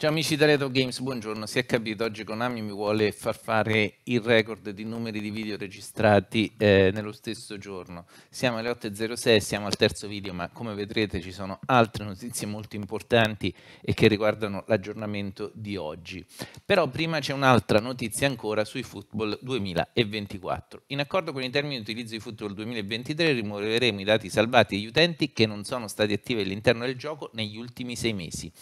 Ciao amici di Retro Games, buongiorno, si è capito, oggi Konami mi vuole far fare il record di numeri di video registrati eh, nello stesso giorno. Siamo alle 8.06, siamo al terzo video, ma come vedrete ci sono altre notizie molto importanti e che riguardano l'aggiornamento di oggi. Però prima c'è un'altra notizia ancora sui Football 2024. In accordo con i termini di utilizzo di Football 2023 rimuoveremo i dati salvati agli utenti che non sono stati attivi all'interno del gioco negli ultimi sei mesi.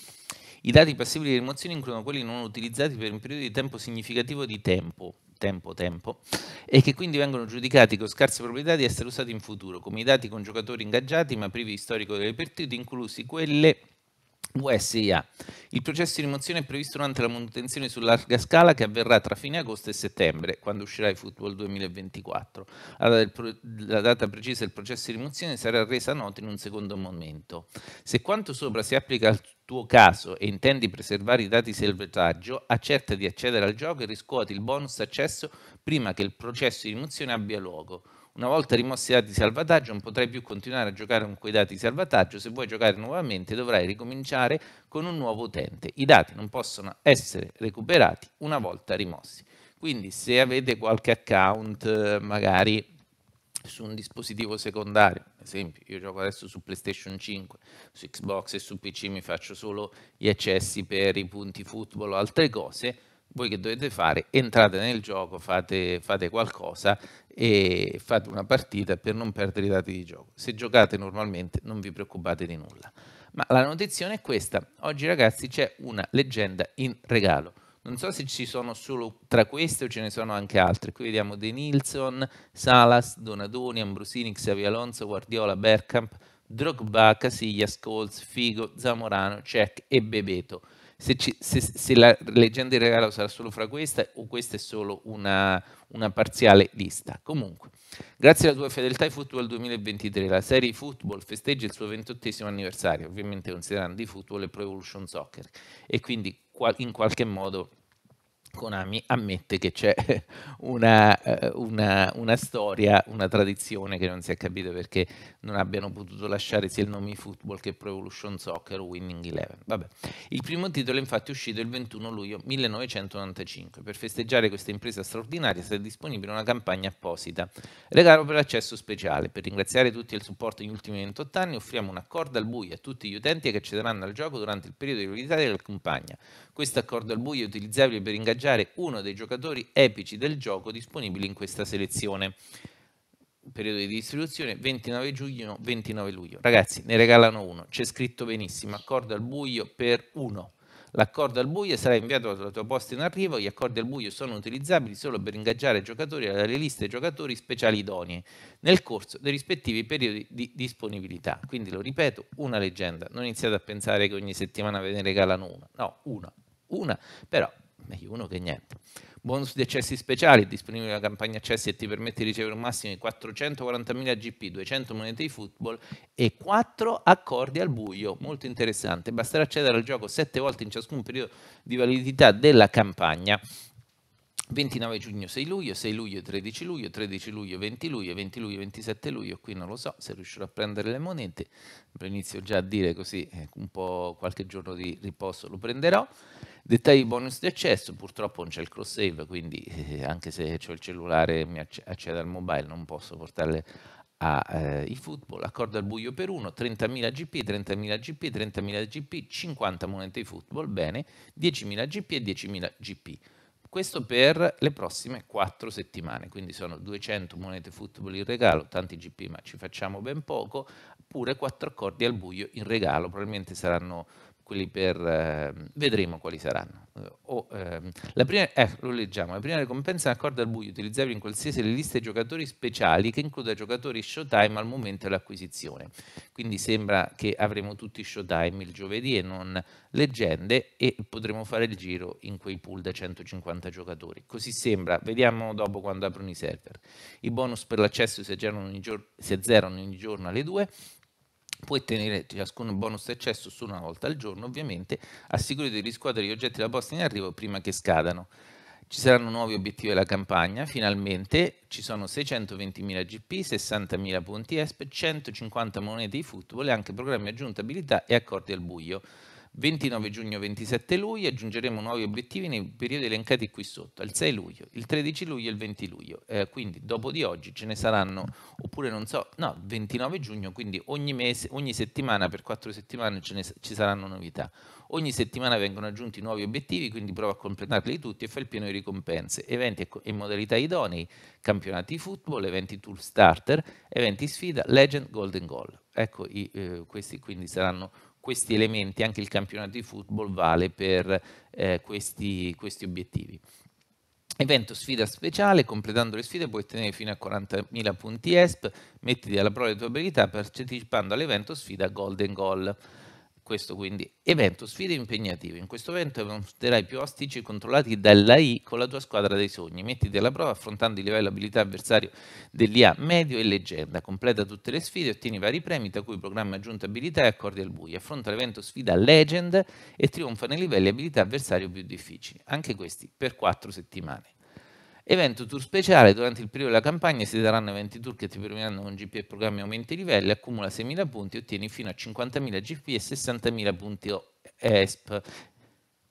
I dati passibili di rimozione includono quelli non utilizzati per un periodo di tempo significativo di tempo, tempo, tempo, e che quindi vengono giudicati con scarse probabilità di essere usati in futuro, come i dati con giocatori ingaggiati ma privi di storico delle partite, inclusi quelle USIA. Il processo di rimozione è previsto durante la manutenzione su larga scala che avverrà tra fine agosto e settembre, quando uscirà il Football 2024. La data precisa del processo di rimozione sarà resa nota in un secondo momento. Se quanto sopra si applica al tuo caso e intendi preservare i dati di salvataggio, accerta di accedere al gioco e riscuoti il bonus accesso prima che il processo di rimozione abbia luogo. Una volta rimossi i dati di salvataggio non potrai più continuare a giocare con quei dati di salvataggio, se vuoi giocare nuovamente dovrai ricominciare con un nuovo utente. I dati non possono essere recuperati una volta rimossi. Quindi se avete qualche account magari su un dispositivo secondario, ad esempio io gioco adesso su PlayStation 5, su Xbox e su PC mi faccio solo gli accessi per i punti football o altre cose, voi che dovete fare? Entrate nel gioco, fate, fate qualcosa e fate una partita per non perdere i dati di gioco. Se giocate normalmente non vi preoccupate di nulla. Ma la notizia è questa, oggi ragazzi c'è una leggenda in regalo. Non so se ci sono solo tra queste o ce ne sono anche altre. Qui vediamo De Nilsson, Salas, Donadoni, Ambrosini, Xavi Alonso, Guardiola, Bergkamp, Drogba, Casillas, Colz, Figo, Zamorano, Cech e Bebeto se, ci, se, se la leggenda di regalo sarà solo fra questa o questa è solo una, una parziale lista. Comunque, grazie alla tua fedeltà ai Football 2023, la serie Football festeggia il suo 28 anniversario, ovviamente considerando i Football e Pro Evolution Soccer, e quindi in qualche modo Konami ammette che c'è una, eh, una, una, storia, una tradizione che non si è capito perché non abbiano potuto lasciare sia il nome di football che Pro Evolution Soccer Winning Eleven. Vabbè. Il primo titolo è infatti uscito il 21 luglio 1995. Per festeggiare questa impresa straordinaria sarà disponibile una campagna apposita. Regalo per l'accesso speciale. Per ringraziare tutti il supporto negli ultimi 28 anni offriamo un accordo al buio a tutti gli utenti che accederanno al gioco durante il periodo di validità della campagna. Questo accordo al buio è utilizzabile per ingaggiare ingaggiare uno dei giocatori epici del gioco disponibili in questa selezione. Periodo di distribuzione 29 giugno, 29 luglio. Ragazzi, ne regalano uno. C'è scritto benissimo, accordo al buio per uno. L'accordo al buio sarà inviato alla tua posta in arrivo. Gli accordi al buio sono utilizzabili solo per ingaggiare giocatori dalle liste giocatori speciali idonei nel corso dei rispettivi periodi di disponibilità. Quindi lo ripeto, una leggenda. Non iniziate a pensare che ogni settimana ve ne regalano una. No, una. Una, però meglio uno che niente. Bonus di accessi speciali, disponibile la campagna accessi e ti permette di ricevere un massimo di 440.000 GP, 200 monete di football e 4 accordi al buio, molto interessante. Basterà accedere al gioco 7 volte in ciascun periodo di validità della campagna 29 giugno 6 luglio, 6 luglio 13 luglio, 13 luglio 20 luglio, 20 luglio 27 luglio, qui non lo so se riuscirò a prendere le monete, inizio già a dire così, eh, un po' qualche giorno di riposo lo prenderò. Dettagli bonus di accesso, purtroppo non c'è il cross save, quindi eh, anche se ho il cellulare e mi accede al mobile, non posso portarle a eh, football, accordo al buio per uno, 30.000 GP, 30.000 GP, 30.000 GP, 50 monete football, bene, 10.000 GP e 10.000 GP. Questo per le prossime 4 settimane, quindi sono 200 monete football in regalo, tanti GP ma ci facciamo ben poco, pure 4 accordi al buio in regalo, probabilmente saranno quelli per... Eh, vedremo quali saranno. Eh, o, ehm, la prima, eh, lo leggiamo, la prima ricompensa è accordo al buio utilizzabile in qualsiasi lista di giocatori speciali che includa giocatori showtime al momento dell'acquisizione. Quindi sembra che avremo tutti showtime il giovedì e non leggende e potremo fare il giro in quei pool da 150 giocatori. Così sembra, vediamo dopo quando aprono i server. I bonus per l'accesso si azzerano ogni, giorno, ogni giorno alle 2 Puoi tenere ciascun bonus eccesso solo una volta al giorno, ovviamente, assicurati di riscuotere gli oggetti della posta in arrivo prima che scadano. Ci saranno nuovi obiettivi della campagna, finalmente ci sono 620.000 GP, 60.000 punti ESP, 150 monete di football e anche programmi aggiunti abilità e accordi al buio. 29 giugno, 27 luglio, aggiungeremo nuovi obiettivi nei periodi elencati qui sotto, il 6 luglio, il 13 luglio e il 20 luglio. Eh, quindi dopo di oggi ce ne saranno, oppure non so, no, 29 giugno, quindi ogni mese, ogni settimana, per quattro settimane ne, ci saranno novità. Ogni settimana vengono aggiunti nuovi obiettivi, quindi prova a completarli tutti e fai il pieno di ricompense, eventi e modalità idonei, campionati di football, eventi tool starter, eventi sfida, legend, golden goal. Ecco, i, eh, questi quindi saranno questi elementi, anche il campionato di football vale per eh, questi, questi obiettivi. Evento sfida speciale, completando le sfide puoi ottenere fino a 40.000 punti ESP, mettiti alla prova le tua abilità partecipando all'evento sfida Golden Goal. Questo quindi, evento, sfide impegnative. In questo evento affronterai più ostici controllati dall'AI con la tua squadra dei sogni. Mettiti alla prova affrontando il livello abilità avversario dell'IA medio e leggenda. Completa tutte le sfide, ottieni vari premi, tra cui programma aggiunta abilità e accordi al buio. Affronta l'evento sfida legend e trionfa nei livelli abilità avversario più difficili. Anche questi per quattro settimane. Evento tour speciale, durante il periodo della campagna si daranno eventi tour che ti permetteranno con GP e programmi aumenti di livelli, accumula 6.000 punti e ottieni fino a 50.000 GP e 60.000 punti ESP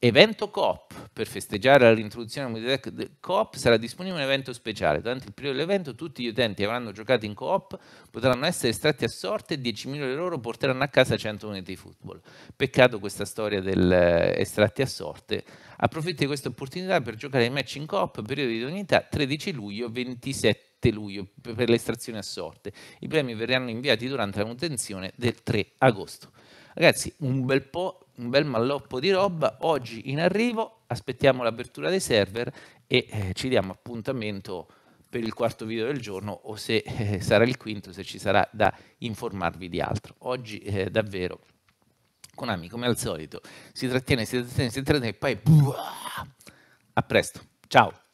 evento Coop per festeggiare l'introduzione reintroduzione della del Coop sarà disponibile un evento speciale. Durante il periodo dell'evento tutti gli utenti che avranno giocato in Coop potranno essere estratti a sorte e 10.000 di loro porteranno a casa 100 monete di football. Peccato questa storia del eh, estratti a sorte. Approfitti di questa opportunità per giocare ai match in Coop, periodo di donità 13 luglio 27 luglio per l'estrazione a sorte. I premi verranno inviati durante la manutenzione del 3 agosto. Ragazzi, un bel po' un bel malloppo di roba, oggi in arrivo, aspettiamo l'apertura dei server e eh, ci diamo appuntamento per il quarto video del giorno o se eh, sarà il quinto, se ci sarà da informarvi di altro. Oggi eh, davvero Konami, come al solito, si trattiene, si trattiene, si trattiene e poi... Buah! A presto, ciao!